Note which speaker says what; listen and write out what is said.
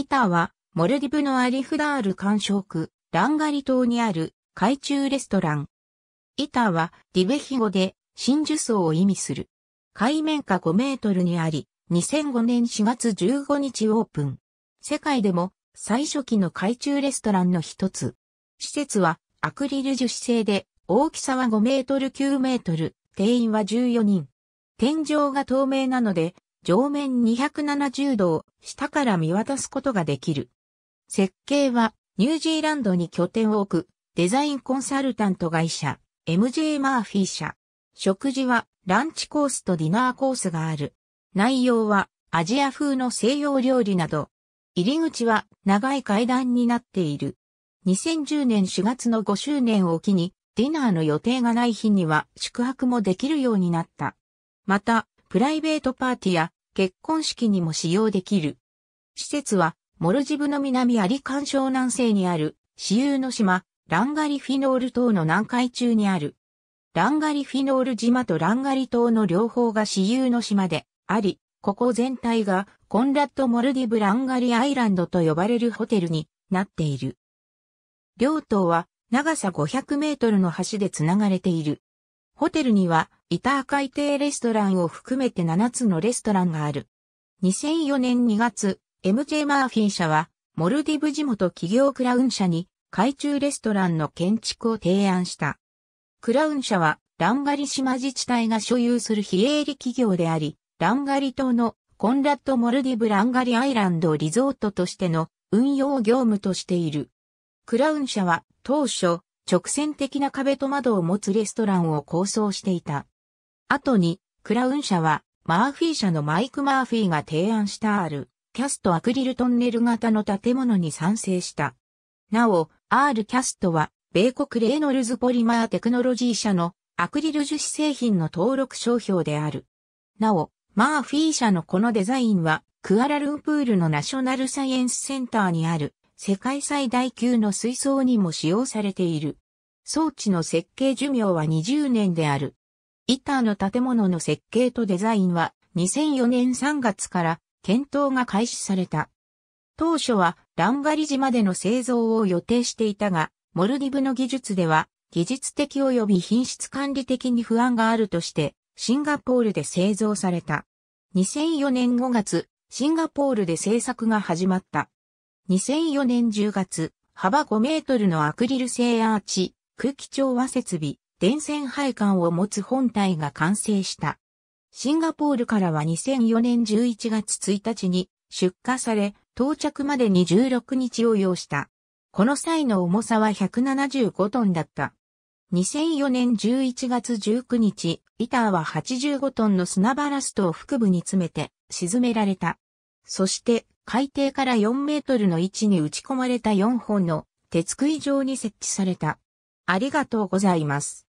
Speaker 1: イターは、モルディブのアリフダール干渉区、ランガリ島にある海中レストラン。イターはディベヒ語で真珠層を意味する。海面下5メートルにあり、2005年4月15日オープン。世界でも最初期の海中レストランの一つ。施設はアクリル樹脂製で大きさは5メートル9メートル、定員は14人。天井が透明なので上面270度を下から見渡すことができる。設計はニュージーランドに拠点を置くデザインコンサルタント会社 MJ マーフィー社。食事はランチコースとディナーコースがある。内容はアジア風の西洋料理など。入り口は長い階段になっている。2010年4月の5周年を機にディナーの予定がない日には宿泊もできるようになった。また、プライベートパーティーや結婚式にも使用できる。施設は、モルジブの南アリカン省南西にある、私有の島、ランガリフィノール島の南海中にある。ランガリフィノール島とランガリ島の両方が私有の島であり、ここ全体がコンラッド・モルディブ・ランガリアイランドと呼ばれるホテルになっている。両島は長さ500メートルの橋でつながれている。ホテルには、イター海底レストランを含めて7つのレストランがある。2004年2月、MJ マーフィー社は、モルディブ地元企業クラウン社に、海中レストランの建築を提案した。クラウン社は、ランガリ島自治体が所有する非営利企業であり、ランガリ島のコンラッド・モルディブ・ランガリアイランドリゾートとしての運用業務としている。クラウン社は当初直線的な壁と窓を持つレストランを構想していた。後に、クラウン社は、マーフィー社のマイク・マーフィーが提案したある、キャストアクリルトンネル型の建物に賛成した。なお、R キャストは、米国レーノルズポリマーテクノロジー社のアクリル樹脂製品の登録商標である。なお、マーフィー社のこのデザインは、クアラルンプールのナショナルサイエンスセンターにある世界最大級の水槽にも使用されている。装置の設計寿命は20年である。イターの建物の設計とデザインは2004年3月から検討が開始された。当初はランガリ島での製造を予定していたが、モルディブの技術では技術的及び品質管理的に不安があるとして、シンガポールで製造された。2004年5月、シンガポールで製作が始まった。2004年10月、幅5メートルのアクリル製アーチ、空気調和設備、電線配管を持つ本体が完成した。シンガポールからは2004年11月1日に出荷され、到着までに16日を要した。この際の重さは175トンだった。2004年11月19日、イターは85トンの砂バラストを腹部に詰めて沈められた。そして海底から4メートルの位置に打ち込まれた4本の鉄杭状に設置された。ありがとうございます。